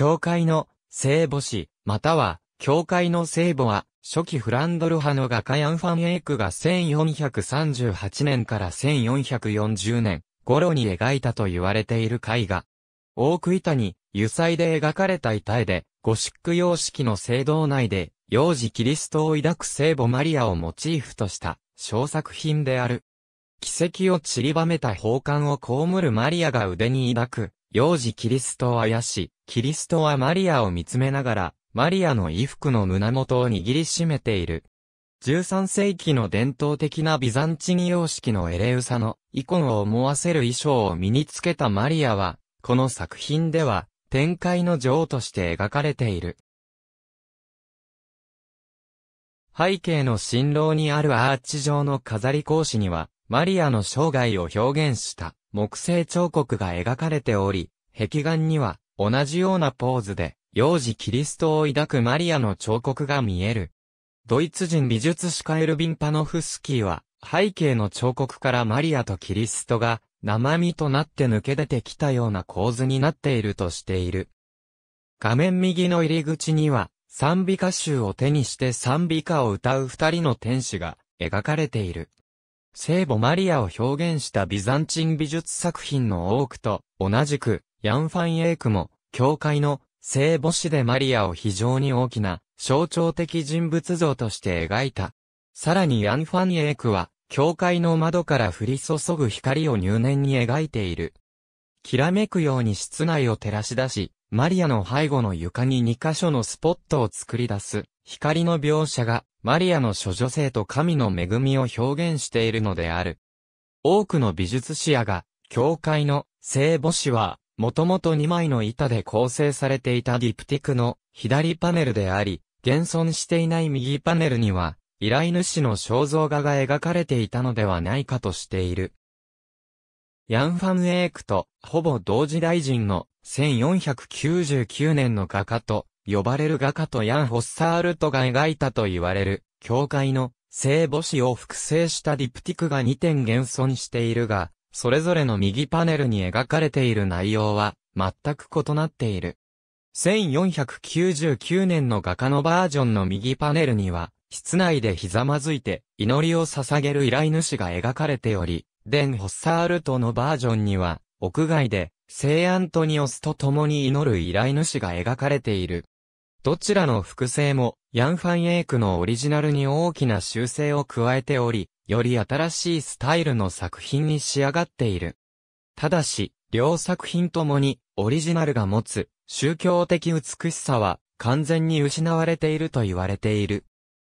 教会の聖母子、または、教会の聖母は、初期フランドル派の画家ヤン・ファン・エイクが1438年から1440年頃に描いたと言われている絵画。大奥板に油彩で描かれた板絵で、ゴシック様式の聖堂内で、幼児キリストを抱く聖母マリアをモチーフとした小作品である。奇跡を散りばめた宝冠をむるマリアが腕に抱く、幼児キリストをあやし、キリストはマリアを見つめながら、マリアの衣服の胸元を握りしめている。13世紀の伝統的なビザンチン様式のエレウサのイコンを思わせる衣装を身につけたマリアは、この作品では展開の女王として描かれている。背景の新郎にあるアーチ状の飾り格子には、マリアの生涯を表現した。木製彫刻が描かれており、壁眼には同じようなポーズで、幼児キリストを抱くマリアの彫刻が見える。ドイツ人美術史家エルビン・パノフスキーは、背景の彫刻からマリアとキリストが生身となって抜け出てきたような構図になっているとしている。画面右の入り口には、賛美歌集を手にして賛美歌を歌う二人の天使が描かれている。聖母マリアを表現したビザンチン美術作品の多くと、同じく、ヤン・ファン・エイクも、教会の聖母子でマリアを非常に大きな象徴的人物像として描いた。さらにヤン・ファン・エイクは、教会の窓から降り注ぐ光を入念に描いている。きらめくように室内を照らし出し、マリアの背後の床に2箇所のスポットを作り出す、光の描写がマリアの諸女性と神の恵みを表現しているのである。多くの美術史やが、教会の聖母子は、もともと2枚の板で構成されていたディプティクの左パネルであり、現存していない右パネルには、依頼主の肖像画が描かれていたのではないかとしている。ヤン・ファン・エークと、ほぼ同時代人の1499年の画家と、呼ばれる画家とヤン・ホッサールトが描いたと言われる、教会の聖母子を複製したディプティクが2点現存しているが、それぞれの右パネルに描かれている内容は全く異なっている。1499年の画家のバージョンの右パネルには、室内でひざまずいて祈りを捧げる依頼主が描かれており、デン・ホッサールトのバージョンには、屋外で聖アントニオスと共に祈る依頼主が描かれている。どちらの複製も、ヤンファンエイクのオリジナルに大きな修正を加えており、より新しいスタイルの作品に仕上がっている。ただし、両作品ともに、オリジナルが持つ、宗教的美しさは、完全に失われていると言われている。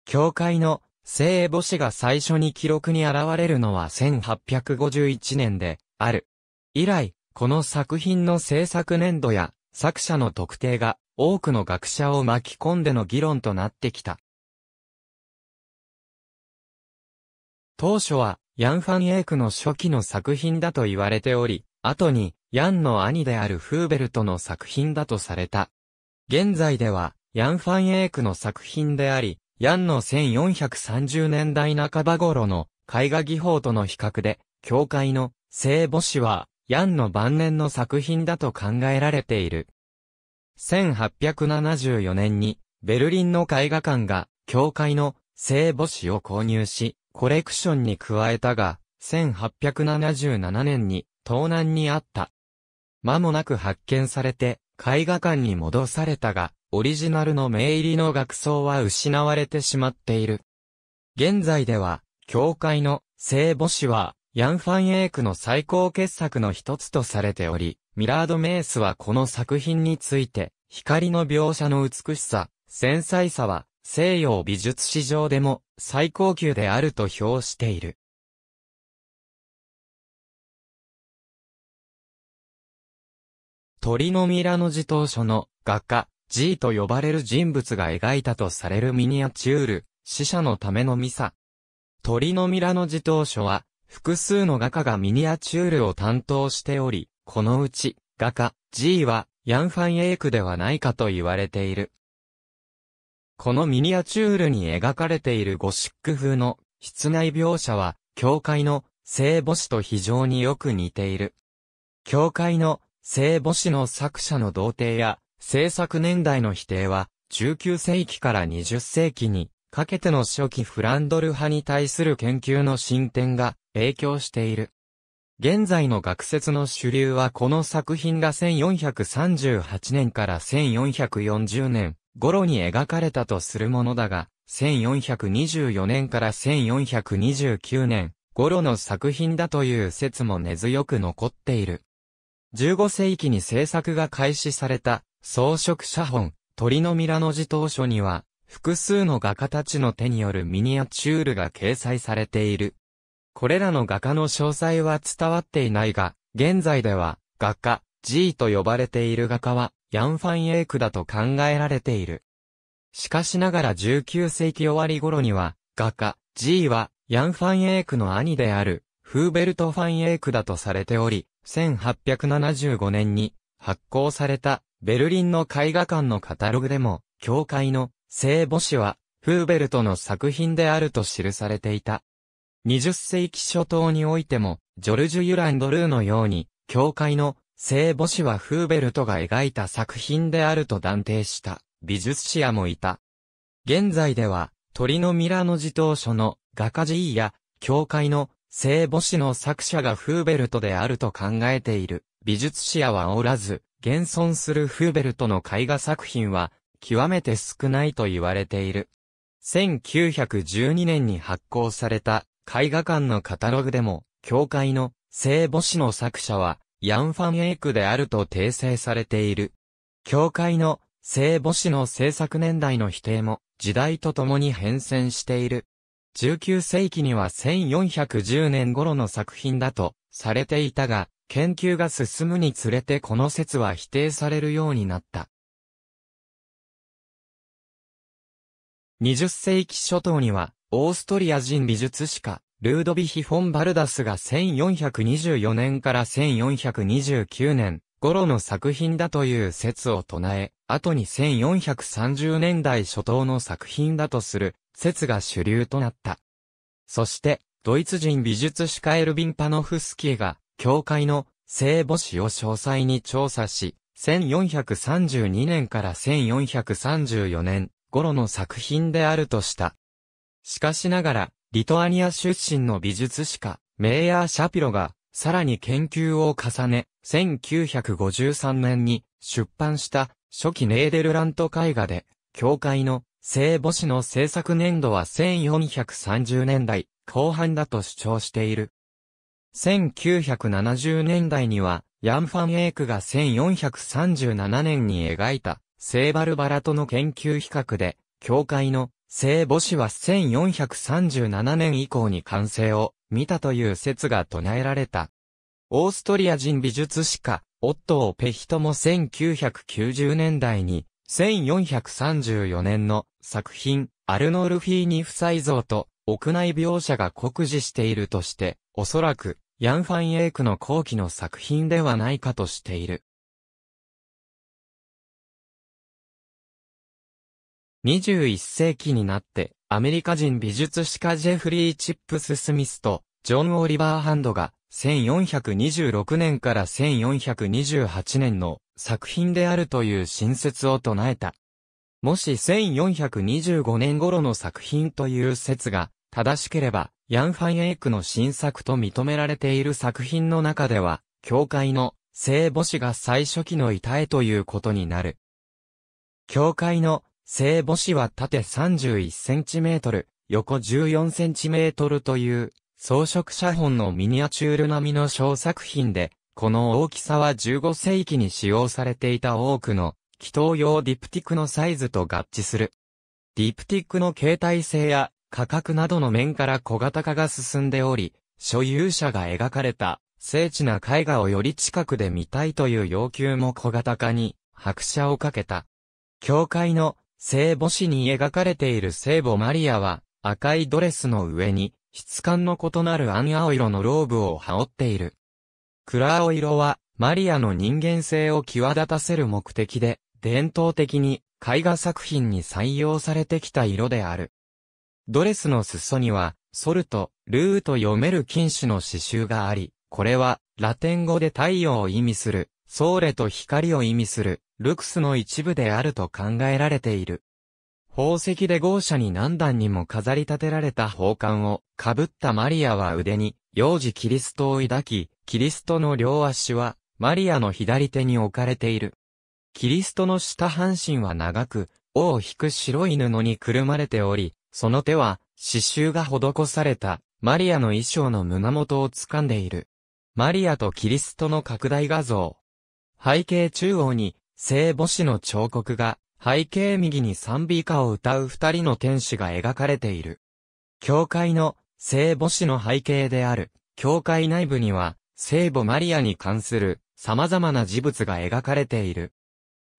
教会の、聖母子が最初に記録に現れるのは1851年で、ある。以来、この作品の制作年度や、作者の特定が、多くの学者を巻き込んでの議論となってきた。当初は、ヤン・ファン・エイクの初期の作品だと言われており、後に、ヤンの兄であるフーベルトの作品だとされた。現在では、ヤン・ファン・エイクの作品であり、ヤンの1430年代半ば頃の絵画技法との比較で、教会の聖母子は、ヤンの晩年の作品だと考えられている。1874年に、ベルリンの絵画館が、教会の聖母子を購入し、コレクションに加えたが、1877年に、盗難にあった。間もなく発見されて、絵画館に戻されたが、オリジナルの名入りの学装は失われてしまっている。現在では、教会の聖母子は、ヤン・ファン・エイクの最高傑作の一つとされており、ミラード・メースはこの作品について、光の描写の美しさ、繊細さは、西洋美術史上でも最高級であると評している。鳥のミラノ自当書の画家、G と呼ばれる人物が描いたとされるミニアチュール、死者のためのミサ。鳥のミラノ自当書は、複数の画家がミニアチュールを担当しており、このうち、画家 G は、ヤン・ファン・エイクではないかと言われている。このミニアチュールに描かれているゴシック風の室内描写は、教会の聖母子と非常によく似ている。教会の聖母子の作者の童貞や制作年代の否定は、19世紀から20世紀にかけての初期フランドル派に対する研究の進展が影響している。現在の学説の主流はこの作品が1438年から1440年頃に描かれたとするものだが、1424年から1429年頃の作品だという説も根強く残っている。15世紀に制作が開始された装飾写本、鳥のミラノ字当書には、複数の画家たちの手によるミニアチュールが掲載されている。これらの画家の詳細は伝わっていないが、現在では、画家、G と呼ばれている画家は、ヤン・ファン・エイクだと考えられている。しかしながら19世紀終わり頃には、画家、G は、ヤン・ファン・エイクの兄である、フーベルト・ファン・エイクだとされており、1875年に発行されたベルリンの絵画館のカタログでも、教会の聖母子は、フーベルトの作品であると記されていた。20世紀初頭においても、ジョルジュ・ユランドルーのように、教会の聖母子はフーベルトが描いた作品であると断定した美術史家もいた。現在では、鳥のミラノ自頭書の画家ーや、教会の聖母子の作者がフーベルトであると考えている美術史家はおらず、現存するフーベルトの絵画作品は、極めて少ないと言われている。1912年に発行された絵画館のカタログでも、教会の聖母子の作者は、ヤン・ファン・エイクであると訂正されている。教会の聖母子の制作年代の否定も、時代とともに変遷している。19世紀には1410年頃の作品だと、されていたが、研究が進むにつれてこの説は否定されるようになった。20世紀初頭には、オーストリア人美術史家、ルードビヒ・フォン・バルダスが1424年から1429年頃の作品だという説を唱え、後に1430年代初頭の作品だとする説が主流となった。そして、ドイツ人美術史家エルビン・パノフスキーが、教会の聖母子を詳細に調査し、1432年から1434年頃の作品であるとした。しかしながら、リトアニア出身の美術史家、メイヤー・シャピロが、さらに研究を重ね、1953年に出版した初期ネーデルラント絵画で、教会の聖母子の制作年度は1430年代後半だと主張している。1970年代には、ヤンファン・エイクが1437年に描いた聖バルバラとの研究比較で、教会の聖母子は1437年以降に完成を見たという説が唱えられた。オーストリア人美術史家、オットー・ペヒトも1990年代に、1434年の作品、アルノールフィーニ夫妻像と屋内描写が酷似しているとして、おそらく、ヤン・ファン・エイクの後期の作品ではないかとしている。21世紀になって、アメリカ人美術史家ジェフリー・チップス・スミスと、ジョン・オリバー・ハンドが、1426年から1428年の作品であるという新説を唱えた。もし1425年頃の作品という説が正しければ、ヤン・ファン・エイクの新作と認められている作品の中では、教会の聖母子が最初期の遺体ということになる。教会の聖母子は縦 31cm、横 14cm という装飾写本のミニアチュール並みの小作品で、この大きさは15世紀に使用されていた多くの祈祷用ディプティクのサイズと合致する。ディプティクの形態性や価格などの面から小型化が進んでおり、所有者が描かれた精緻な絵画をより近くで見たいという要求も小型化に拍車をかけた。教会の聖母子に描かれている聖母マリアは、赤いドレスの上に、質感の異なる暗青色のローブを羽織っている。暗青色は、マリアの人間性を際立たせる目的で、伝統的に絵画作品に採用されてきた色である。ドレスの裾には、ソルト、ルーと読める金種の刺繍があり、これは、ラテン語で太陽を意味する、ソーレと光を意味する、ルクスの一部であると考えられている。宝石で豪奢に何段にも飾り立てられた宝冠をかぶったマリアは腕に幼児キリストを抱き、キリストの両足はマリアの左手に置かれている。キリストの下半身は長く、尾を引く白い布にくるまれており、その手は刺繍が施されたマリアの衣装の胸元を掴んでいる。マリアとキリストの拡大画像。背景中央に聖母子の彫刻が、背景右に賛美歌を歌う二人の天使が描かれている。教会の聖母子の背景である、教会内部には、聖母マリアに関する様々な事物が描かれている。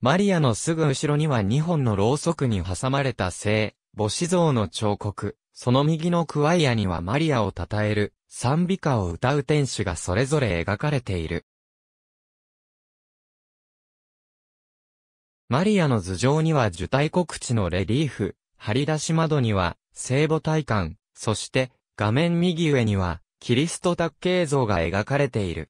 マリアのすぐ後ろには2本のろうそくに挟まれた聖母子像の彫刻、その右のクワイアにはマリアを称える賛美歌を歌う天使がそれぞれ描かれている。マリアの頭上には受胎告知のレリーフ、張り出し窓には、聖母体感、そして、画面右上には、キリスト卓形像が描かれている。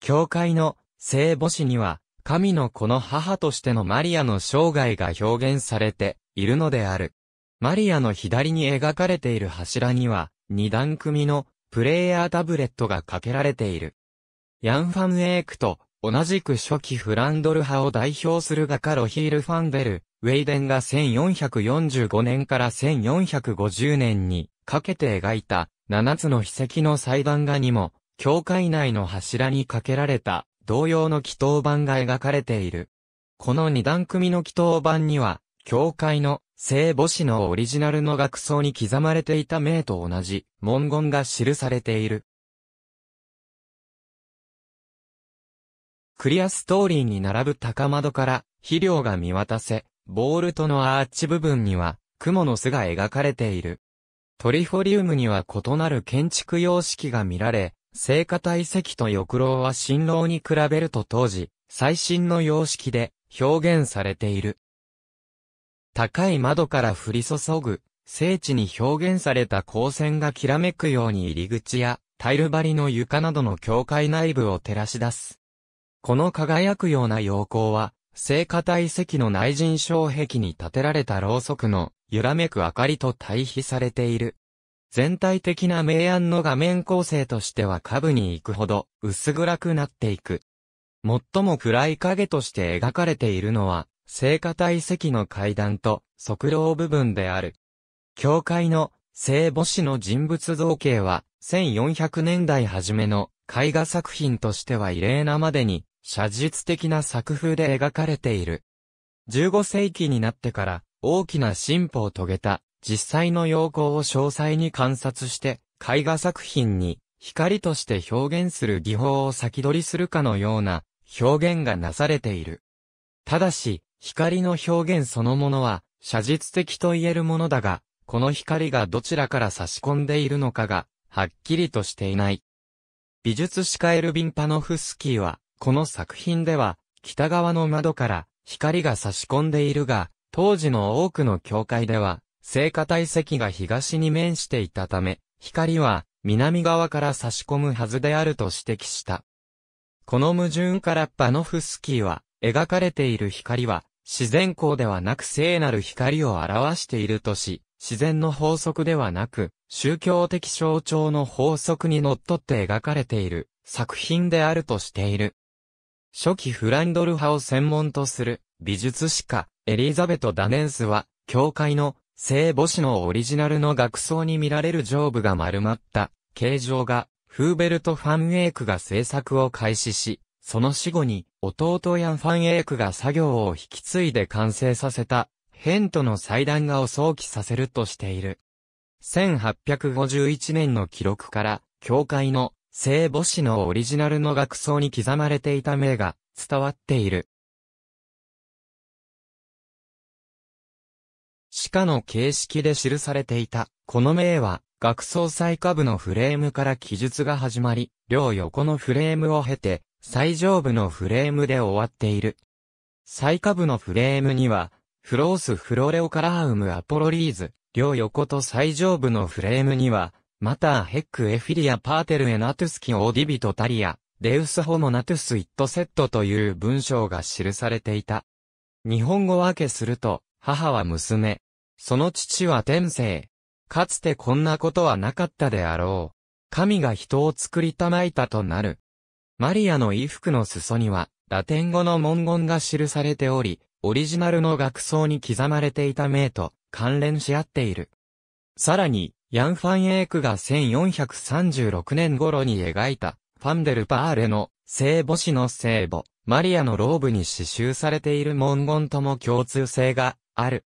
教会の聖母誌には、神の子の母としてのマリアの生涯が表現されているのである。マリアの左に描かれている柱には、二段組のプレイヤータブレットがかけられている。ヤン・ファム・エークと同じく初期フランドル派を代表する画家ロヒール・ファンデル、ウェイデンが1445年から1450年にかけて描いた7つの秘跡の祭壇画にも、教会内の柱にかけられた同様の祈祷板が描かれている。この二段組の祈祷板には、教会の聖母子のオリジナルの学装に刻まれていた名と同じ文言が記されている。クリアストーリーに並ぶ高窓から肥料が見渡せ、ボールとのアーチ部分には、雲の巣が描かれている。トリフォリウムには異なる建築様式が見られ、聖火体積と翼廊は新郎に比べると当時、最新の様式で表現されている。高い窓から降り注ぐ、聖地に表現された光線がきらめくように入り口や、タイル張りの床などの境界内部を照らし出す。この輝くような陽光は、聖火体石の内陣障壁に建てられたろうそくの揺らめく明かりと対比されている。全体的な明暗の画面構成としては下部に行くほど薄暗くなっていく。最も暗い影として描かれているのは、聖火体石の階段と側廊部分である。教会の聖母子の人物造形は1400年代初めの絵画作品としては異例なまでに写実的な作風で描かれている。15世紀になってから大きな進歩を遂げた実際の陽光を詳細に観察して絵画作品に光として表現する技法を先取りするかのような表現がなされている。ただし、光の表現そのものは写実的と言えるものだが、この光がどちらから差し込んでいるのかが、はっきりとしていない。美術史家エルヴィン・パノフスキーは、この作品では、北側の窓から光が差し込んでいるが、当時の多くの教会では、聖火体積が東に面していたため、光は南側から差し込むはずであると指摘した。この矛盾からバノフスキーは、描かれている光は、自然光ではなく聖なる光を表しているとし、自然の法則ではなく、宗教的象徴の法則に則っって描かれている作品であるとしている。初期フランドル派を専門とする美術史家エリザベト・ダネンスは、教会の聖母子のオリジナルの額装に見られる上部が丸まった形状が、フーベルト・ファンエイクが制作を開始し、その死後に弟ヤン・ファンエイクが作業を引き継いで完成させた、ヘントの祭壇画を想起させるとしている。1851年の記録から、教会の聖母子のオリジナルの楽装に刻まれていた名が伝わっている。鹿の形式で記されていた、この名は、学装最下部のフレームから記述が始まり、両横のフレームを経て、最上部のフレームで終わっている。最下部のフレームには、フロースフロレオカラーウムアポロリーズ、両横と最上部のフレームには、またヘックエフィリアパーテルエナトゥスキオーディビトタリア、デウスホモナトゥスイットセットという文章が記されていた。日本語分けすると、母は娘。その父は天性。かつてこんなことはなかったであろう。神が人を作りたまいたとなる。マリアの衣服の裾には、ラテン語の文言が記されており、オリジナルの学装に刻まれていた名と関連し合っている。さらに、ヤン・ファン・エークが1436年頃に描いた、ファンデル・パーレの、聖母子の聖母、マリアのローブに刺繍されている文言とも共通性がある。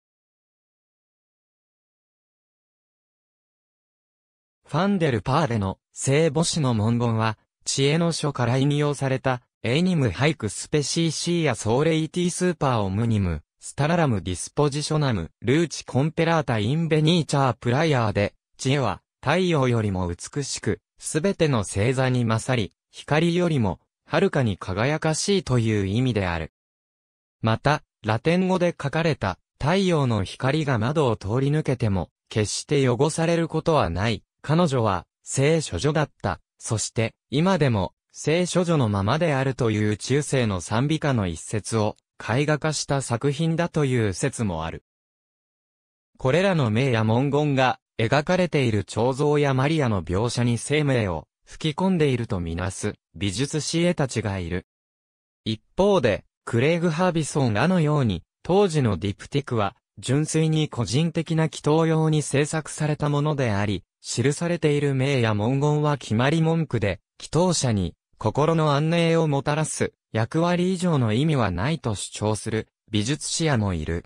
ファンデル・パーレの聖母子の文言は、知恵の書から引用された、エニム・ハイク・スペシーシーやソーレイティ・スーパー・オムニム、スタララム・ディスポジショナム、ルーチ・コンペラータ・インベニーチャー・プライヤーで、知恵は、太陽よりも美しく、すべての星座に勝り、光よりも、はるかに輝かしいという意味である。また、ラテン語で書かれた、太陽の光が窓を通り抜けても、決して汚されることはない。彼女は、聖書女だった。そして、今でも、聖書女のままであるという中世の賛美歌の一節を、絵画化した作品だという説もある。これらの名や文言が、描かれている彫像やマリアの描写に生命を吹き込んでいるとみなす美術師絵たちがいる。一方で、クレイグ・ハービソンらのように、当時のディプティクは、純粋に個人的な祈祷用に制作されたものであり、記されている名や文言は決まり文句で、祈祷者に心の安寧をもたらす役割以上の意味はないと主張する美術師やもいる。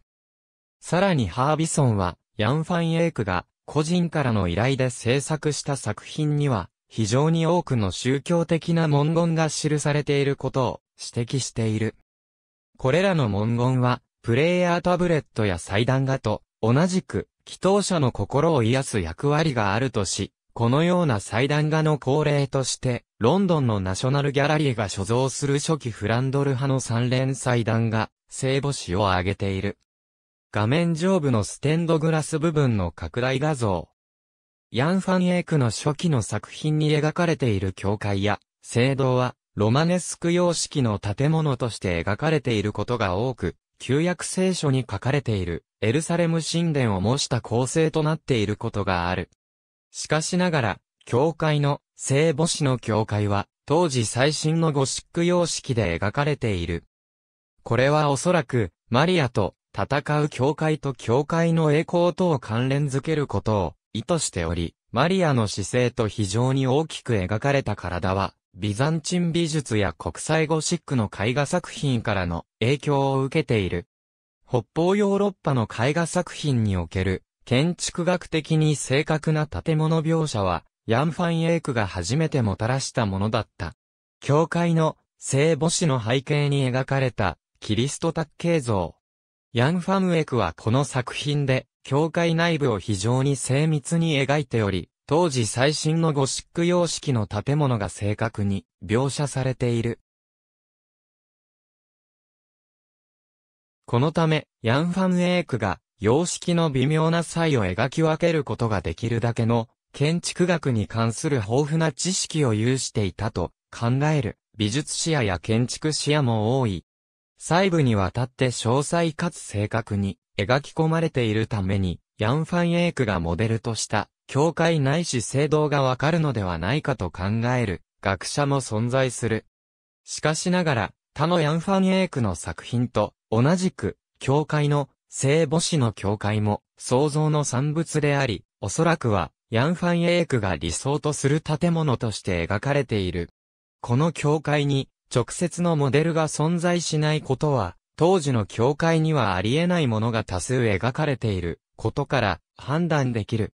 さらにハービソンは、ヤン・ファン・エイクが個人からの依頼で制作した作品には、非常に多くの宗教的な文言が記されていることを指摘している。これらの文言は、プレイヤータブレットや祭壇画と同じく、祈祷者の心を癒す役割があるとし、このような祭壇画の恒例として、ロンドンのナショナルギャラリーが所蔵する初期フランドル派の三連祭壇画、聖母子を挙げている。画面上部のステンドグラス部分の拡大画像。ヤン・ファン・エイクの初期の作品に描かれている教会や、聖堂は、ロマネスク様式の建物として描かれていることが多く、旧約聖書に書かれている、エルサレム神殿を模した構成となっていることがある。しかしながら、教会の聖母子の教会は、当時最新のゴシック様式で描かれている。これはおそらく、マリアと戦う教会と教会の栄光とを関連づけることを意図しており、マリアの姿勢と非常に大きく描かれた体は、ビザンチン美術や国際ゴシックの絵画作品からの影響を受けている。北方ヨーロッパの絵画作品における建築学的に正確な建物描写は、ヤン・ファン・エイクが初めてもたらしたものだった。教会の聖母子の背景に描かれたキリスト卓形像、ヤン・ファムエクはこの作品で、教会内部を非常に精密に描いており、当時最新のゴシック様式の建物が正確に描写されている。このため、ヤン・ファムエークが、様式の微妙な差異を描き分けることができるだけの、建築学に関する豊富な知識を有していたと考える、美術史やや建築史やも多い、細部にわたって詳細かつ正確に描き込まれているために、ヤン・ファン・エイクがモデルとした、教会ないし聖堂がわかるのではないかと考える、学者も存在する。しかしながら、他のヤン・ファン・エイクの作品と、同じく、教会の、聖母子の教会も、創造の産物であり、おそらくは、ヤン・ファン・エイクが理想とする建物として描かれている。この教会に、直接のモデルが存在しないことは、当時の教会にはあり得ないものが多数描かれていることから判断できる。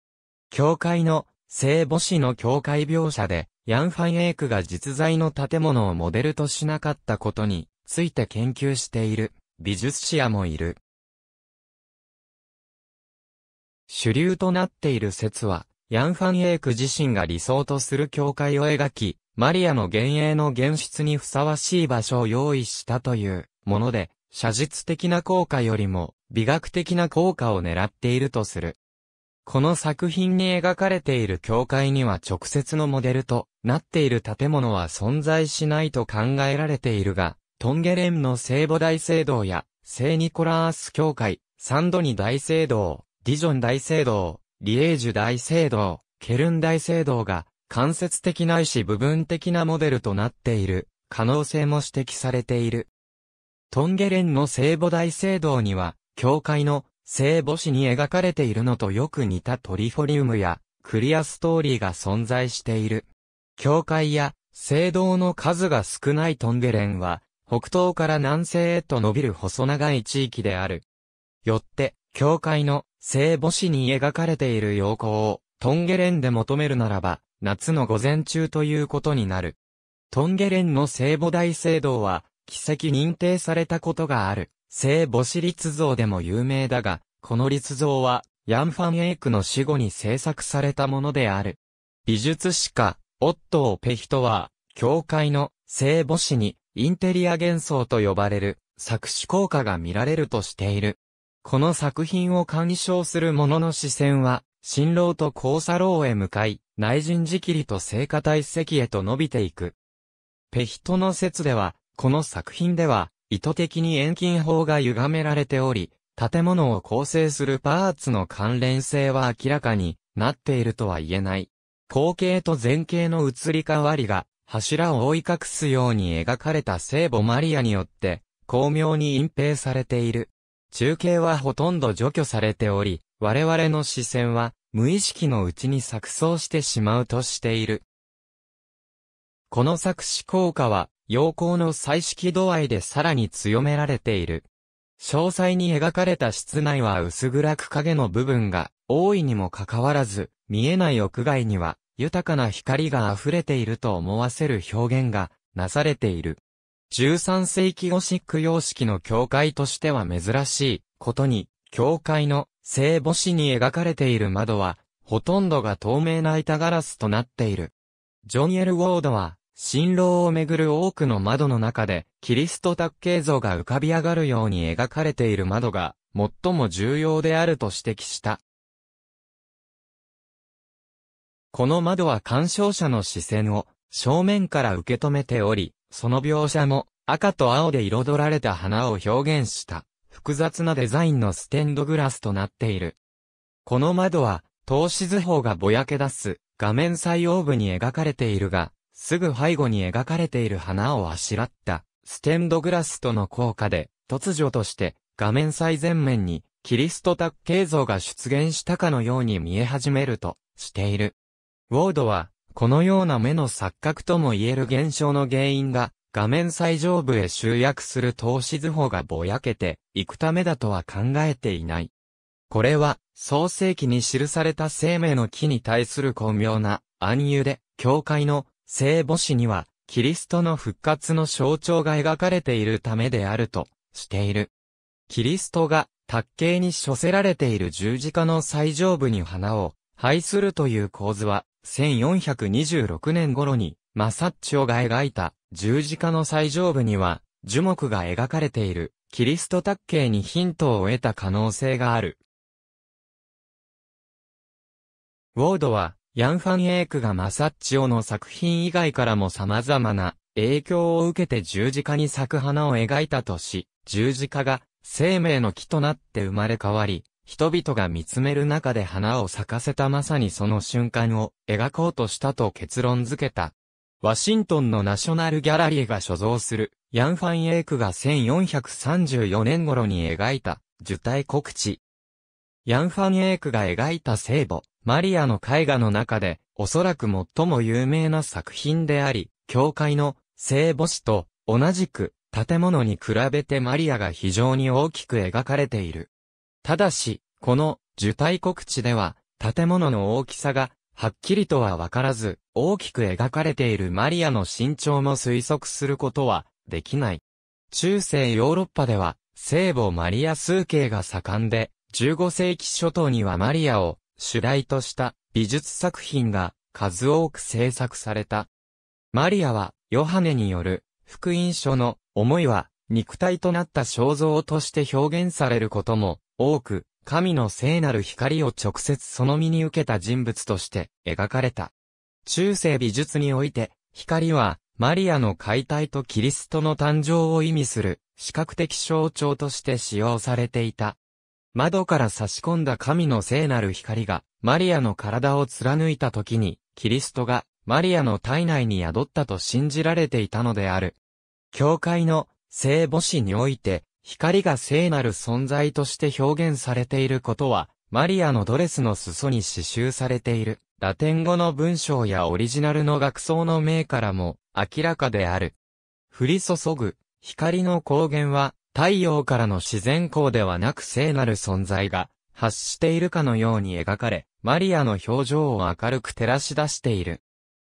教会の聖母子の教会描写で、ヤンファン・エイクが実在の建物をモデルとしなかったことについて研究している美術史家もいる。主流となっている説は、ヤンファン・エイク自身が理想とする教会を描き、マリアの幻影の現出にふさわしい場所を用意したというもので、写実的な効果よりも美学的な効果を狙っているとする。この作品に描かれている教会には直接のモデルとなっている建物は存在しないと考えられているが、トンゲレンの聖母大聖堂や聖ニコラース教会、サンドニ大聖堂、ディジョン大聖堂、リエージュ大聖堂、ケルン大聖堂が間接的ないし部分的なモデルとなっている可能性も指摘されている。トンゲレンの聖母大聖堂には、教会の聖母子に描かれているのとよく似たトリフォリウムやクリアストーリーが存在している。教会や聖堂の数が少ないトンゲレンは、北東から南西へと伸びる細長い地域である。よって、教会の聖母子に描かれている要項をトンゲレンで求めるならば、夏の午前中ということになる。トンゲレンの聖母大聖堂は、奇跡認定されたことがある、聖母子立像でも有名だが、この立像は、ヤンファン・エイクの死後に制作されたものである。美術史家、オットー・ペヒトは、教会の聖母子にインテリア幻想と呼ばれる作詞効果が見られるとしている。この作品を鑑賞する者の視線は、新郎と交差郎へ向かい、内陣寺切と聖火体石へと伸びていく。ペヒトの説では、この作品では、意図的に遠近法が歪められており、建物を構成するパーツの関連性は明らかになっているとは言えない。後景と前景の移り変わりが、柱を覆い隠すように描かれた聖母マリアによって、巧妙に隠蔽されている。中継はほとんど除去されており、我々の視線は、無意識のうちに錯綜してしまうとしている。この作詞効果は、陽光の彩色度合いでさらに強められている。詳細に描かれた室内は薄暗く影の部分が多いにもかかわらず、見えない屋外には豊かな光が溢れていると思わせる表現がなされている。13世紀ゴシック様式の教会としては珍しいことに、教会の聖母子に描かれている窓は、ほとんどが透明な板ガラスとなっている。ジョン・エル・ウォードは、新郎をめぐる多くの窓の中で、キリスト卓形像が浮かび上がるように描かれている窓が、最も重要であると指摘した。この窓は鑑賞者の視線を正面から受け止めており、その描写も赤と青で彩られた花を表現した。複雑なデザインのステンドグラスとなっている。この窓は、透視図法がぼやけ出す、画面最央部に描かれているが、すぐ背後に描かれている花をあしらった、ステンドグラスとの効果で、突如として、画面最前面に、キリストタク形像が出現したかのように見え始めると、している。ウォードは、このような目の錯覚とも言える現象の原因が、画面最上部へ集約する投資図法がぼやけていくためだとは考えていない。これは、創世記に記された生命の木に対する巧妙な暗喩で、教会の聖母子には、キリストの復活の象徴が描かれているためであるとしている。キリストが卓形に処せられている十字架の最上部に花を配するという構図は1426年頃にマサッチョが描いた十字架の最上部には、樹木が描かれている、キリスト卓形にヒントを得た可能性がある。ウォードは、ヤン・ファン・エイクがマサッチオの作品以外からも様々な影響を受けて十字架に咲く花を描いたとし、十字架が生命の木となって生まれ変わり、人々が見つめる中で花を咲かせたまさにその瞬間を描こうとしたと結論付けた。ワシントンのナショナルギャラリーが所蔵する、ヤン・ファン・エイクが1434年頃に描いた、受胎告知。ヤン・ファン・エイクが描いた聖母、マリアの絵画の中で、おそらく最も有名な作品であり、教会の聖母子と同じく建物に比べてマリアが非常に大きく描かれている。ただし、この受胎告知では建物の大きさがはっきりとはわからず、大きく描かれているマリアの身長も推測することはできない。中世ヨーロッパでは聖母マリア数形が盛んで、15世紀初頭にはマリアを主題とした美術作品が数多く制作された。マリアはヨハネによる福音書の思いは肉体となった肖像として表現されることも多く、神の聖なる光を直接その身に受けた人物として描かれた。中世美術において、光は、マリアの解体とキリストの誕生を意味する、視覚的象徴として使用されていた。窓から差し込んだ神の聖なる光が、マリアの体を貫いた時に、キリストが、マリアの体内に宿ったと信じられていたのである。教会の聖母子において、光が聖なる存在として表現されていることは、マリアのドレスの裾に刺繍されている。ラテン語の文章やオリジナルの学装の名からも明らかである。降り注ぐ光の光源は太陽からの自然光ではなく聖なる存在が発しているかのように描かれ、マリアの表情を明るく照らし出している。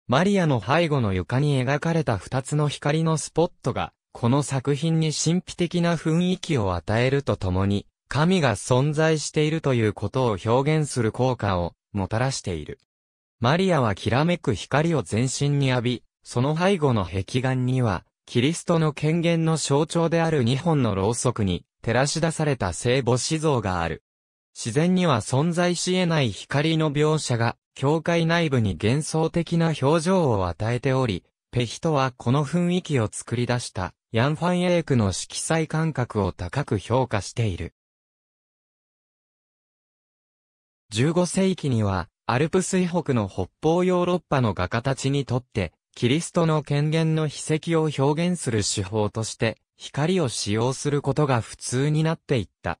マリアの背後の床に描かれた二つの光のスポットが、この作品に神秘的な雰囲気を与えるとともに、神が存在しているということを表現する効果をもたらしている。マリアはきらめく光を全身に浴び、その背後の壁岩には、キリストの権限の象徴である2本のろうそくに、照らし出された聖母子像がある。自然には存在し得ない光の描写が、教会内部に幻想的な表情を与えており、ペヒトはこの雰囲気を作り出した、ヤン・ファン・エークの色彩感覚を高く評価している。15世紀には、アルプス以北の北方ヨーロッパの画家たちにとって、キリストの権限の秘跡を表現する手法として、光を使用することが普通になっていった。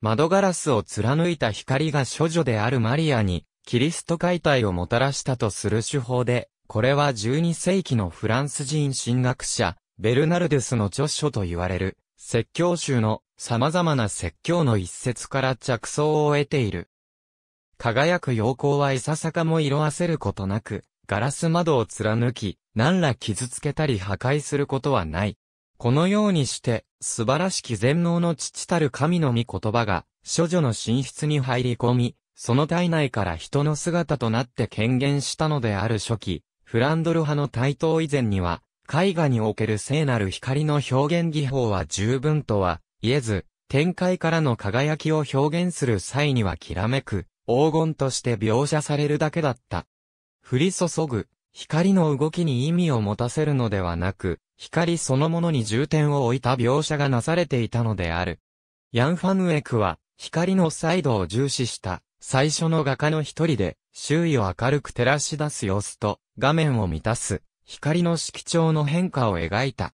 窓ガラスを貫いた光が処女であるマリアに、キリスト解体をもたらしたとする手法で、これは12世紀のフランス人神学者、ベルナルデスの著書と言われる、説教集の様々な説教の一節から着想を得ている。輝く陽光はいささかも色あせることなく、ガラス窓を貫き、何ら傷つけたり破壊することはない。このようにして、素晴らしき全能の父たる神の御言葉が、諸女の寝室に入り込み、その体内から人の姿となって権限したのである初期、フランドル派の台頭以前には、絵画における聖なる光の表現技法は十分とは言えず、展開からの輝きを表現する際にはきらめく、黄金として描写されるだけだった。降り注ぐ、光の動きに意味を持たせるのではなく、光そのものに重点を置いた描写がなされていたのである。ヤン・ファヌエクは、光の彩度を重視した、最初の画家の一人で、周囲を明るく照らし出す様子と、画面を満たす、光の色調の変化を描いた。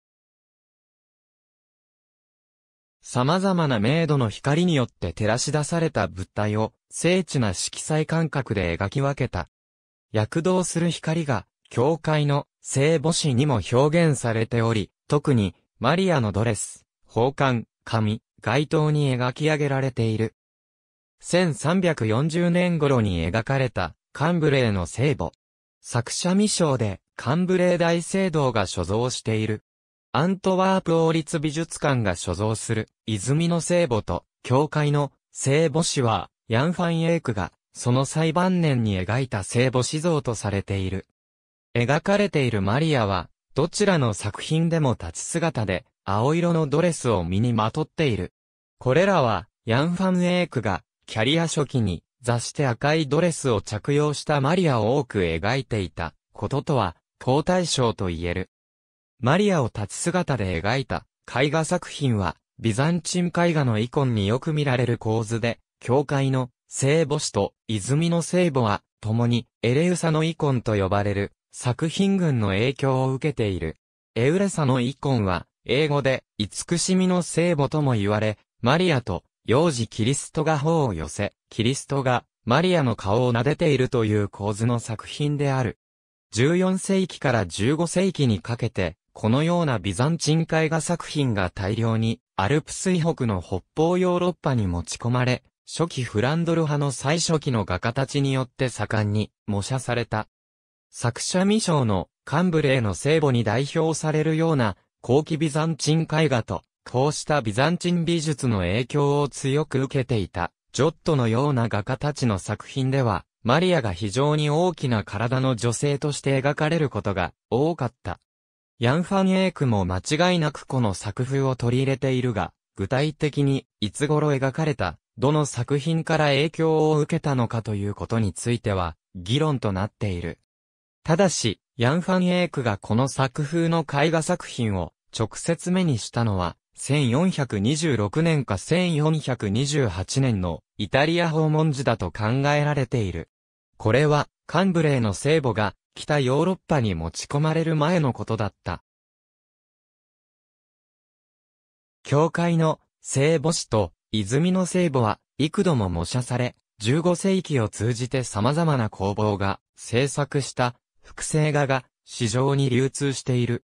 様々な明度の光によって照らし出された物体を精緻な色彩感覚で描き分けた。躍動する光が教会の聖母子にも表現されており、特にマリアのドレス、宝冠、紙、街灯に描き上げられている。1340年頃に描かれたカンブレーの聖母。作者未章でカンブレー大聖堂が所蔵している。アントワープ王立美術館が所蔵する、泉の聖母と、教会の聖母子は、ヤン・ファン・エイクが、その最晩年に描いた聖母子像とされている。描かれているマリアは、どちらの作品でも立ち姿で、青色のドレスを身にまとっている。これらは、ヤン・ファン・エイクが、キャリア初期に、座して赤いドレスを着用したマリアを多く描いていた、こととは、交代賞と言える。マリアを立ち姿で描いた絵画作品は、ビザンチン絵画のイコンによく見られる構図で、教会の聖母子と泉の聖母は、共にエレウサのイコンと呼ばれる作品群の影響を受けている。エウレサのイコンは、英語で、慈しみの聖母とも言われ、マリアと、幼児キリストが頬を寄せ、キリストが、マリアの顔を撫でているという構図の作品である。14世紀から15世紀にかけて、このようなビザンチン絵画作品が大量にアルプス以北の北方ヨーロッパに持ち込まれ、初期フランドル派の最初期の画家たちによって盛んに模写された。作者未章のカンブレーの聖母に代表されるような後期ビザンチン絵画と、こうしたビザンチン美術の影響を強く受けていた、ジョットのような画家たちの作品では、マリアが非常に大きな体の女性として描かれることが多かった。ヤン・ファン・エイクも間違いなくこの作風を取り入れているが、具体的に、いつ頃描かれた、どの作品から影響を受けたのかということについては、議論となっている。ただし、ヤン・ファン・エイクがこの作風の絵画作品を直接目にしたのは、1426年か1428年のイタリア訪問時だと考えられている。これは、カンブレーの聖母が、北ヨーロッパに持ち込まれる前のことだった。教会の聖母子と泉の聖母は幾度も模写され、15世紀を通じて様々な工房が制作した複製画が市場に流通している。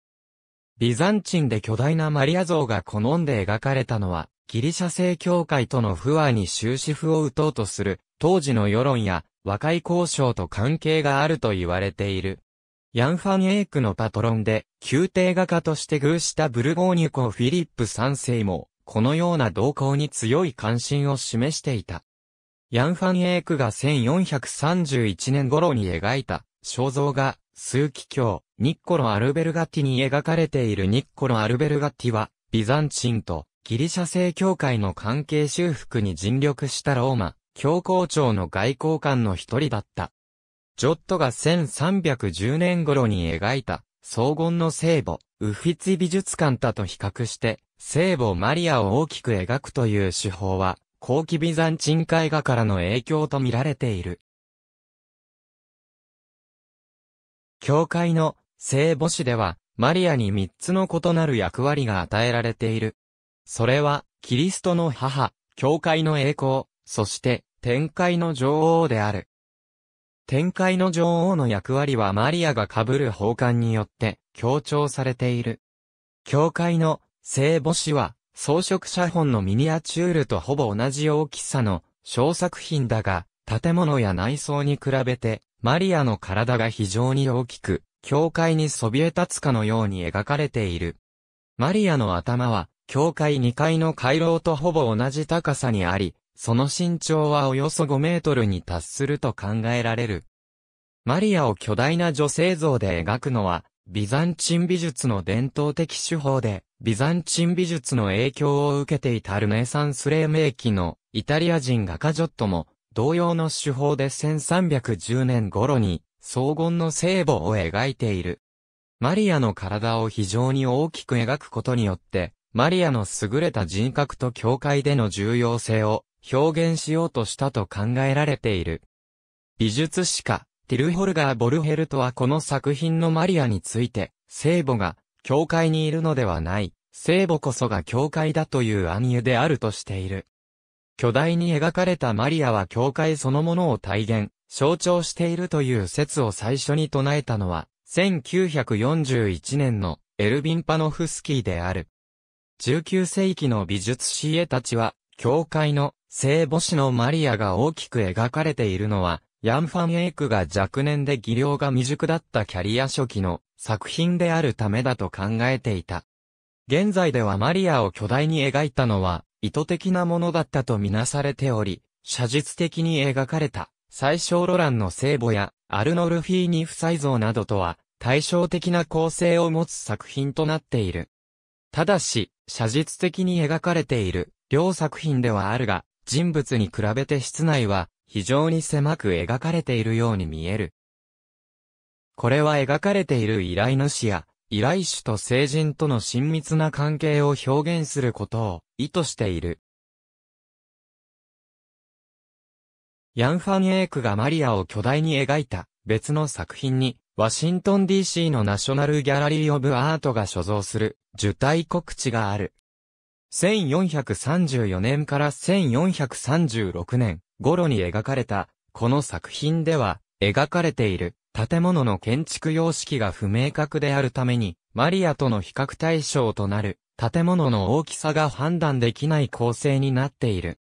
ビザンチンで巨大なマリア像が好んで描かれたのは、ギリシャ正教会との不和に終止符を打とうとする、当時の世論や和解交渉と関係があると言われている。ヤンファン・エイクのパトロンで、宮廷画家として偶したブルゴーニュコ・フィリップ3世も、このような動向に強い関心を示していた。ヤンファン・エイクが1431年頃に描いた肖像画、数奇鏡、ニッコロ・アルベルガティに描かれているニッコロ・アルベルガティは、ビザンチンとギリシャ正教会の関係修復に尽力したローマ、教皇庁の外交官の一人だった。ジョットが1310年頃に描いた、荘厳の聖母、ウフィツィ美術館だと比較して、聖母マリアを大きく描くという手法は、後期ビザンチン絵画からの影響と見られている。教会の聖母子では、マリアに三つの異なる役割が与えられている。それは、キリストの母、教会の栄光、そして、天界の女王である。天界の女王の役割はマリアが被る宝冠によって強調されている。教会の聖母子は装飾写本のミニアチュールとほぼ同じ大きさの小作品だが、建物や内装に比べてマリアの体が非常に大きく、教会にそびえ立つかのように描かれている。マリアの頭は、教会2階の回廊とほぼ同じ高さにあり、その身長はおよそ5メートルに達すると考えられる。マリアを巨大な女性像で描くのは、ビザンチン美術の伝統的手法で、ビザンチン美術の影響を受けていたルネサンス黎明期のイタリア人画家ジョットも、同様の手法で1310年頃に、荘厳の聖母を描いている。マリアの体を非常に大きく描くことによって、マリアの優れた人格と教会での重要性を表現しようとしたと考えられている。美術史家、ティルホルガー・ボルヘルトはこの作品のマリアについて、聖母が、教会にいるのではない、聖母こそが教会だという暗喩であるとしている。巨大に描かれたマリアは教会そのものを体現、象徴しているという説を最初に唱えたのは、1941年のエルヴィン・パノフスキーである。19世紀の美術史家たちは、教会の聖母子のマリアが大きく描かれているのは、ヤンファン・エイクが若年で技量が未熟だったキャリア初期の作品であるためだと考えていた。現在ではマリアを巨大に描いたのは、意図的なものだったとみなされており、写実的に描かれた、最小ロランの聖母や、アルノルフィーニ夫妻像などとは、対照的な構成を持つ作品となっている。ただし、写実的に描かれている、両作品ではあるが、人物に比べて室内は非常に狭く描かれているように見える。これは描かれている依頼主や依頼主と成人との親密な関係を表現することを意図している。ヤン・ファン・エイクがマリアを巨大に描いた別の作品に、ワシントン DC のナショナルギャラリー・オブ・アートが所蔵する受胎告知がある。1434年から1436年頃に描かれた、この作品では、描かれている建物の建築様式が不明確であるために、マリアとの比較対象となる建物の大きさが判断できない構成になっている。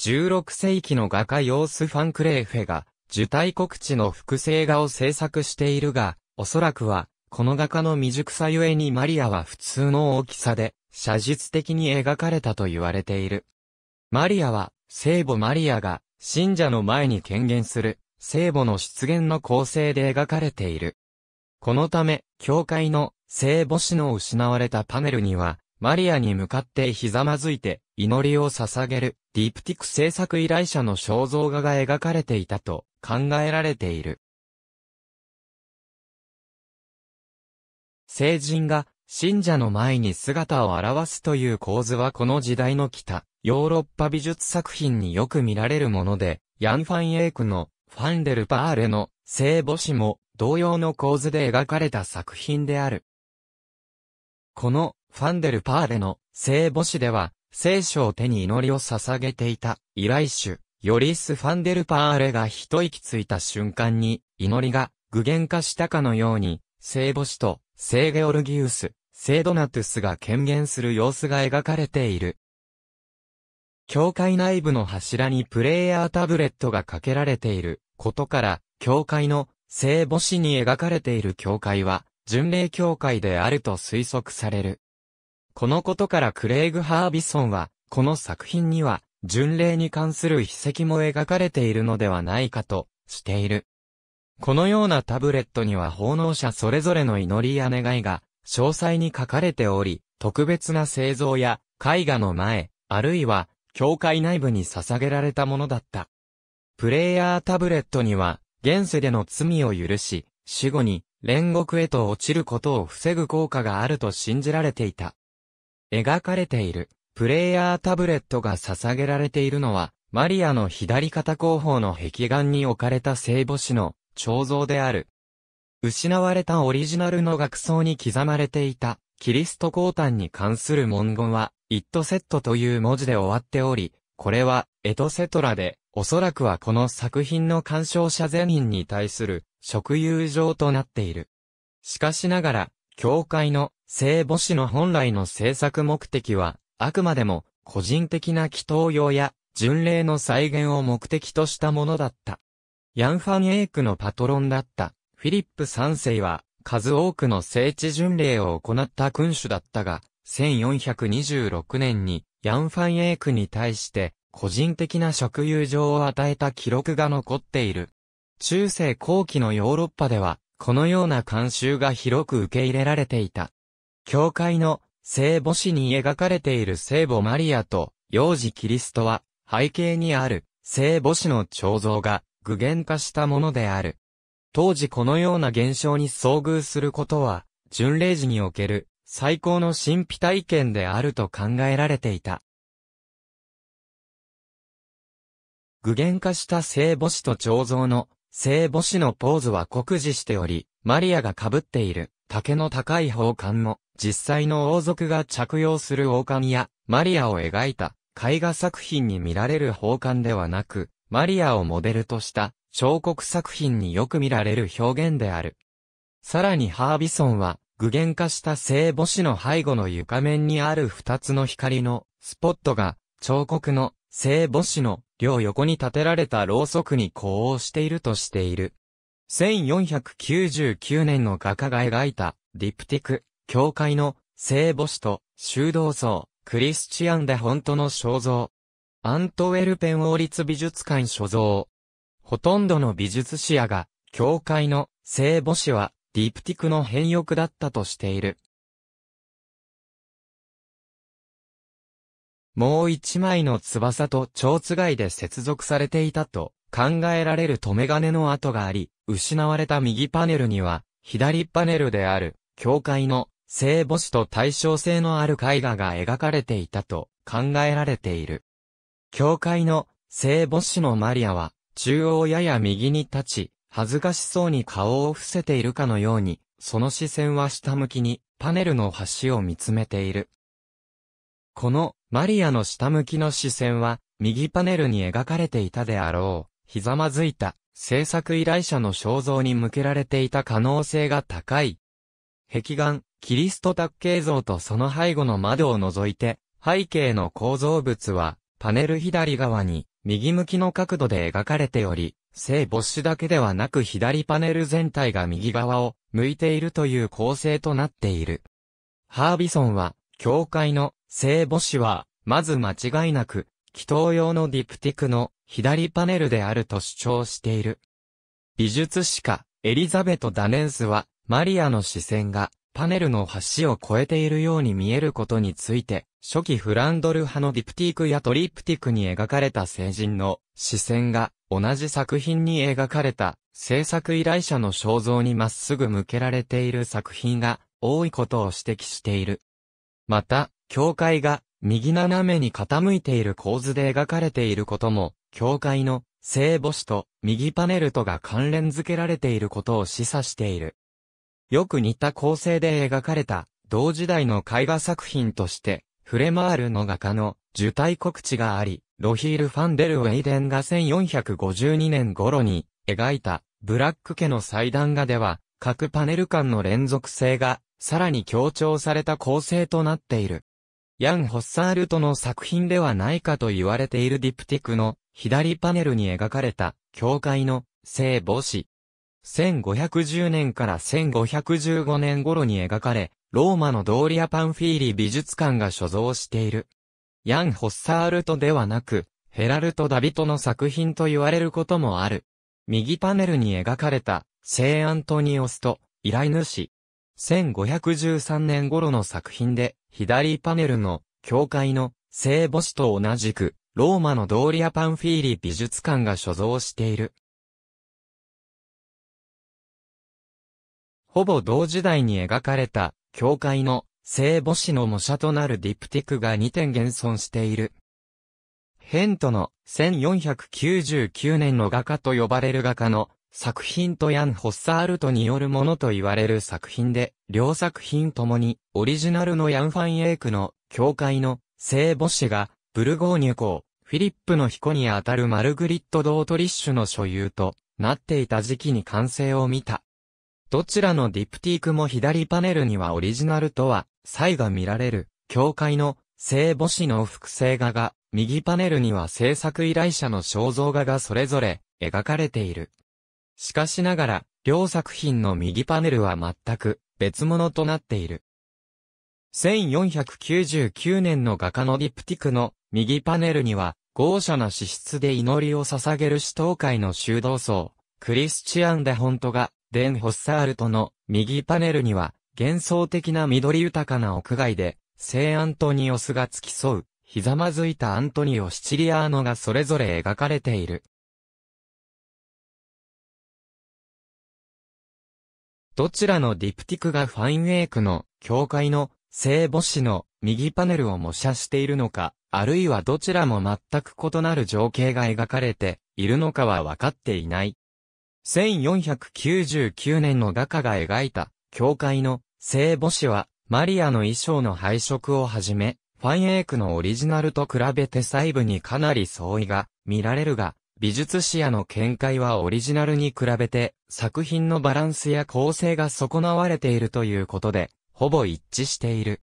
16世紀の画家ヨース・ファンクレーフェが、受胎告知の複製画を制作しているが、おそらくは、この画家の未熟さゆえにマリアは普通の大きさで、写実的に描かれたと言われている。マリアは、聖母マリアが、信者の前に権限する、聖母の出現の構成で描かれている。このため、教会の聖母子の失われたパネルには、マリアに向かってひざまずいて祈りを捧げるディプティク制作依頼者の肖像画が描かれていたと考えられている。聖人が信者の前に姿を現すという構図はこの時代の北、ヨーロッパ美術作品によく見られるもので、ヤン・ファン・エイクのファンデル・パーレの聖母子も同様の構図で描かれた作品である。このファンデル・パーレの聖母子では、聖書を手に祈りを捧げていた依頼主、ヨリス・ファンデル・パーレが一息ついた瞬間に、祈りが具現化したかのように、聖母子と聖ゲオルギウス、聖ドナトゥスが権限する様子が描かれている。教会内部の柱にプレイヤータブレットがかけられていることから、教会の聖母子に描かれている教会は、巡礼教会であると推測される。このことからクレイグ・ハービソンは、この作品には、巡礼に関する秘跡も描かれているのではないかと、している。このようなタブレットには奉納者それぞれの祈りや願いが詳細に書かれており、特別な製造や絵画の前、あるいは教会内部に捧げられたものだった。プレイヤータブレットには、現世での罪を許し、死後に煉獄へと落ちることを防ぐ効果があると信じられていた。描かれているプレイヤータブレットが捧げられているのは、マリアの左肩後方の壁眼に置かれた聖母子の彫像である。失われたオリジナルの額装に刻まれていた、キリスト降誕に関する文言は、イットセットという文字で終わっており、これは、エトセトラで、おそらくはこの作品の鑑賞者全員に対する、職友上となっている。しかしながら、教会の聖母子の本来の制作目的は、あくまでも個人的な祈祷用や巡礼の再現を目的としたものだった。ヤンファン・エイクのパトロンだったフィリップ3世は数多くの聖地巡礼を行った君主だったが、1426年にヤンファン・エイクに対して個人的な職友情を与えた記録が残っている。中世後期のヨーロッパでは、このような慣習が広く受け入れられていた。教会の聖母子に描かれている聖母マリアと幼児キリストは背景にある聖母子の彫像が具現化したものである。当時このような現象に遭遇することは、巡礼時における最高の神秘体験であると考えられていた。具現化した聖母子と彫像の聖母子のポーズは酷似しており、マリアが被っている竹の高い宝冠も実際の王族が着用する王冠やマリアを描いた絵画作品に見られる宝冠ではなく、マリアをモデルとした彫刻作品によく見られる表現である。さらにハービソンは、具現化した聖母子の背後の床面にある二つの光のスポットが、彫刻の聖母子の両横に建てられたろうそくに呼応しているとしている。1499年の画家が描いたディプティク、教会の聖母子と修道僧、クリスチアンで本当の肖像、アントウェルペン王立美術館所蔵。ほとんどの美術史やが、教会の聖母子は、ディプティクの変翼だったとしている。もう一枚の翼と蝶貝で接続されていたと考えられる留め金の跡があり、失われた右パネルには、左パネルである、教会の聖母子と対称性のある絵画が描かれていたと考えられている。教会の聖母子のマリアは、中央やや右に立ち、恥ずかしそうに顔を伏せているかのように、その視線は下向きに、パネルの端を見つめている。この、マリアの下向きの視線は、右パネルに描かれていたであろう、ひざまずいた、制作依頼者の肖像に向けられていた可能性が高い。壁眼、キリスト卓形像とその背後の窓を除いて、背景の構造物は、パネル左側に、右向きの角度で描かれており、聖母子だけではなく左パネル全体が右側を向いているという構成となっている。ハービソンは、教会の聖母子は、まず間違いなく、祈祷用のディプティクの左パネルであると主張している。美術史家、エリザベト・ダネンスは、マリアの視線がパネルの端を越えているように見えることについて、初期フランドル派のディプティークやトリプティクに描かれた聖人の視線が同じ作品に描かれた制作依頼者の肖像にまっすぐ向けられている作品が多いことを指摘している。また、教会が右斜めに傾いている構図で描かれていることも、教会の聖母子と右パネルとが関連付けられていることを示唆している。よく似た構成で描かれた同時代の絵画作品としてフレマールの画家の受胎告知があり、ロヒール・ファンデル・ウェイデンが1452年頃に描いたブラック家の祭壇画では、各パネル間の連続性がさらに強調された構成となっている。ヤン・ホッサールトの作品ではないかと言われているディプティクの左パネルに描かれた教会の聖母子。1510年から1515年頃に描かれ、ローマのドーリア・パンフィーリ美術館が所蔵している。ヤン・ホッサールトではなく、ヘラルト・ダビトの作品と言われることもある。右パネルに描かれた、聖アントニオスと、依頼主。1513年頃の作品で、左パネルの、教会の、聖母子と同じく、ローマのドーリア・パンフィーリ美術館が所蔵している。ほぼ同時代に描かれた、教会の聖母子の模写となるディプティクが2点現存している。ヘントの1499年の画家と呼ばれる画家の作品とヤン・ホッサールトによるものと言われる作品で、両作品ともにオリジナルのヤン・ファン・エイクの教会の聖母子がブルゴーニュ公、フィリップの彦にあたるマルグリット・ドートリッシュの所有となっていた時期に完成を見た。どちらのディプティークも左パネルにはオリジナルとは、差異が見られる、教会の聖母子の複製画が、右パネルには制作依頼者の肖像画がそれぞれ描かれている。しかしながら、両作品の右パネルは全く別物となっている。1499年の画家のディプティクの右パネルには、豪奢な資質で祈りを捧げる死闘会の修道僧、クリスチアン・デ・ホントがデン・ホッサールトの右パネルには、幻想的な緑豊かな屋外で、聖アントニオスが付き添う、ひざまずいたアントニオ・シチリアーノがそれぞれ描かれている。どちらのディプティクがファインウェイクの教会の聖母子の右パネルを模写しているのか、あるいはどちらも全く異なる情景が描かれているのかは分かっていない。1499年の画家が描いた、教会の聖母子は、マリアの衣装の配色をはじめ、ファンエイクのオリジナルと比べて細部にかなり相違が見られるが、美術史やの見解はオリジナルに比べて作品のバランスや構成が損なわれているということで、ほぼ一致している。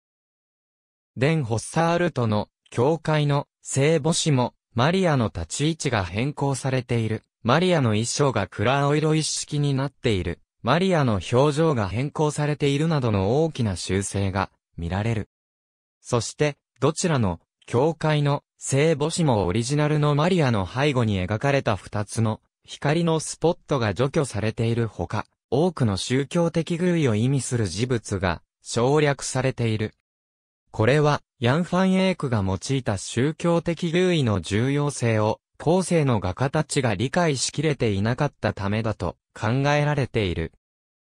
デン・ホッサールトの教会の聖母子もマリアの立ち位置が変更されている。マリアの衣装が暗色一式になっている、マリアの表情が変更されているなどの大きな修正が見られる。そして、どちらの教会の聖母子もオリジナルのマリアの背後に描かれた二つの光のスポットが除去されているほか、多くの宗教的偶意を意味する事物が省略されている。これは、ヤン・ファン・エイクが用いた宗教的優位の重要性を後世の画家たちが理解しきれていなかったためだと考えられている。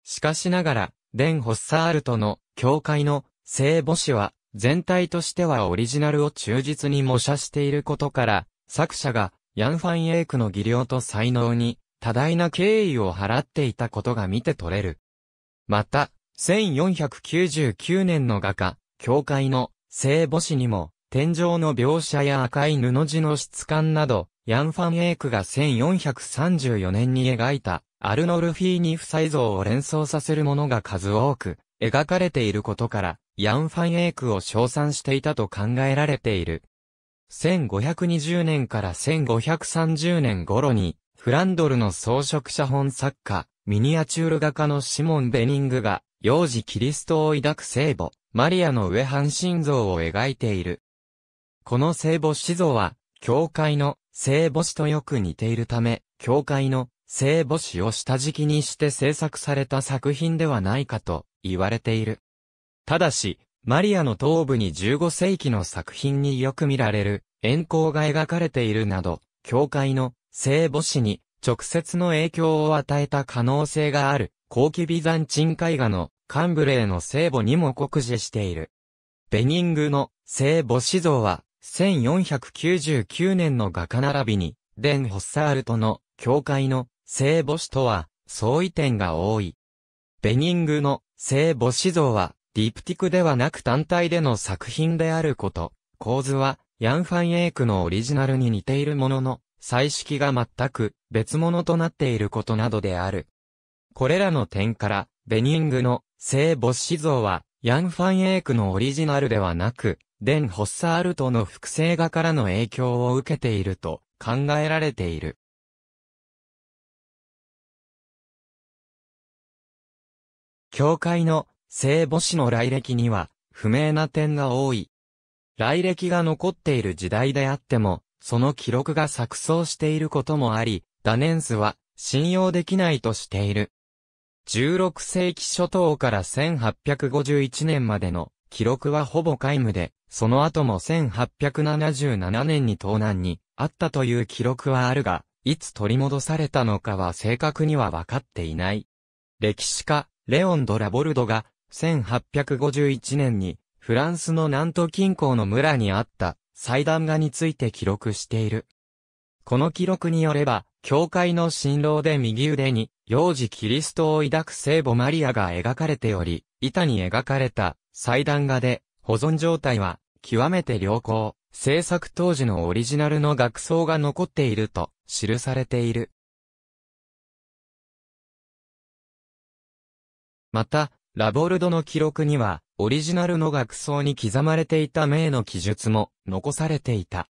しかしながら、デン・ホッサールとの教会の聖母子は全体としてはオリジナルを忠実に模写していることから、作者がヤン・ファン・エイクの技量と才能に多大な敬意を払っていたことが見て取れる。また、1499年の画家、教会の聖母子にも天井の描写や赤い布地の質感など、ヤン・ファン・エイクが1434年に描いた、アルノ・ルフィーニ夫妻像を連想させるものが数多く、描かれていることから、ヤン・ファン・エイクを称賛していたと考えられている。1520年から1530年頃に、フランドルの装飾写本作家、ミニアチュール画家のシモン・ベニングが、幼児キリストを抱く聖母、マリアの上半身像を描いている。この聖母子像は、教会の聖母子とよく似ているため、教会の聖母子を下敷きにして制作された作品ではないかと言われている。ただし、マリアの頭部に15世紀の作品によく見られる円光が描かれているなど、教会の聖母子に直接の影響を与えた可能性がある、後期ビザンチン絵画のカンブレーの聖母にも酷似している。ベニングの聖母子像は1499年の画家並びに、デン・ホッサールとの教会の聖母子とは相違点が多い。ベニングの聖母子像は、ディプティクではなく単体での作品であること、構図は、ヤン・ファン・エイクのオリジナルに似ているものの、彩色が全く別物となっていることなどである。これらの点から、ベニングの聖母子像は、ヤン・ファン・エイクのオリジナルではなく、デン・ホッサールトの複製画からの影響を受けていると考えられている。教会の聖母子の来歴には不明な点が多い。来歴が残っている時代であっても、その記録が錯綜していることもあり、ダネンスは信用できないとしている。16世紀初頭から1851年までの記録はほぼ皆無で、その後も1877年に盗難にあったという記録はあるが、いつ取り戻されたのかは正確には分かっていない。歴史家、レオン・ド・ラボルドが、1851年に、フランスの南都近郊の村にあった祭壇画について記録している。この記録によれば、教会の新郎で右腕に、幼児キリストを抱く聖母マリアが描かれており、板に描かれた祭壇画で、保存状態は、極めて良好。制作当時のオリジナルの学装が残っていると、記されている。また、ラボルドの記録には、オリジナルの学装に刻まれていた名の記述も残されていた。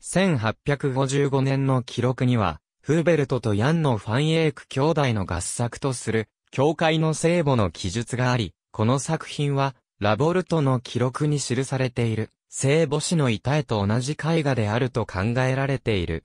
1855年の記録には、フーベルトとヤンのファンエーク兄弟の合作とする、教会の聖母の記述があり、この作品は、ラボルトの記録に記されている、聖母子の遺体と同じ絵画であると考えられている。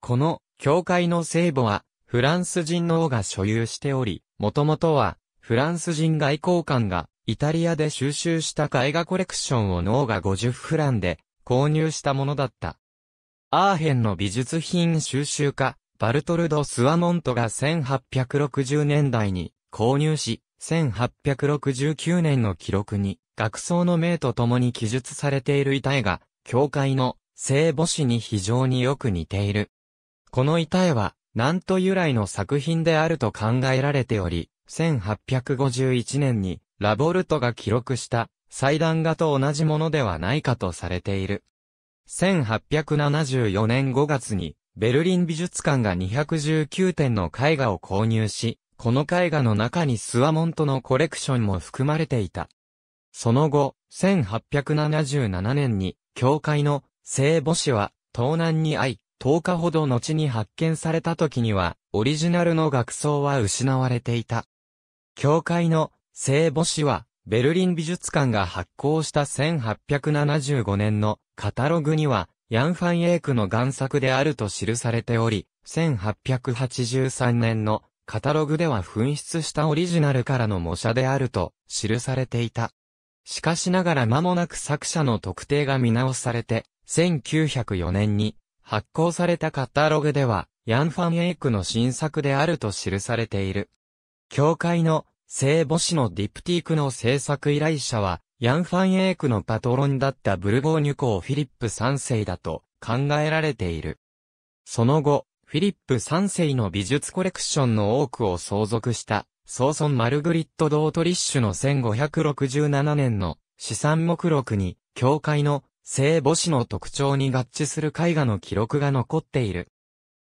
この、教会の聖母は、フランス人の王が所有しており、もともとは、フランス人外交官が、イタリアで収集した絵画コレクションを脳が50フランで、購入したものだった。アーヘンの美術品収集家、バルトルド・スワモントが1860年代に購入し、1869年の記録に、学僧の名と共に記述されている遺体が、教会の聖母子に非常によく似ている。この遺体は、んと由来の作品であると考えられており、1851年にラボルトが記録した祭壇画と同じものではないかとされている。1874年5月にベルリン美術館が219点の絵画を購入し、この絵画の中にスワモントのコレクションも含まれていた。その後、1877年に、教会の聖母子は、盗難に遭い、10日ほど後に発見された時には、オリジナルの学装は失われていた。教会の聖母子は、ベルリン美術館が発行した1875年のカタログには、ヤン・ファン・エイクの贋作であると記されており、1883年のカタログでは紛失したオリジナルからの模写であると記されていた。しかしながら間もなく作者の特定が見直されて、1904年に発行されたカタログでは、ヤン・ファン・エイクの新作であると記されている。教会の聖母子のディプティークの制作依頼者は、ヤン・ファン・エイクのパトロンだったブルゴーニュ公フィリップ3世だと考えられている。その後、フィリップ3世の美術コレクションの多くを相続した、ソン・マルグリット・ドートリッシュの1567年の資産目録に、教会の聖母子の特徴に合致する絵画の記録が残っている。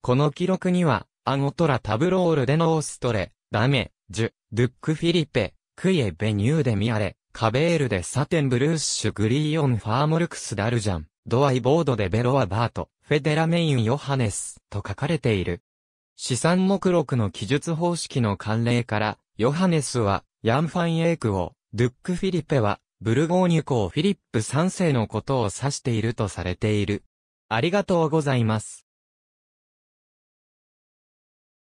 この記録には、アゴトラ・タブロール・デ・ノーストレ、ダメ、ジュ、ドゥック・フィリペ、クイエ・ベニューデ・ミアレ、カベールでサテンブルーッシュグリーオンファーモルクスダルジャン、ドアイボードでベロアバート、フェデラメイン・ヨハネスと書かれている。資産目録の記述方式の慣例から、ヨハネスはヤンファン・エイクを、ドゥック・フィリペはブルゴーニュ公フィリップ3世のことを指しているとされている。ありがとうございます。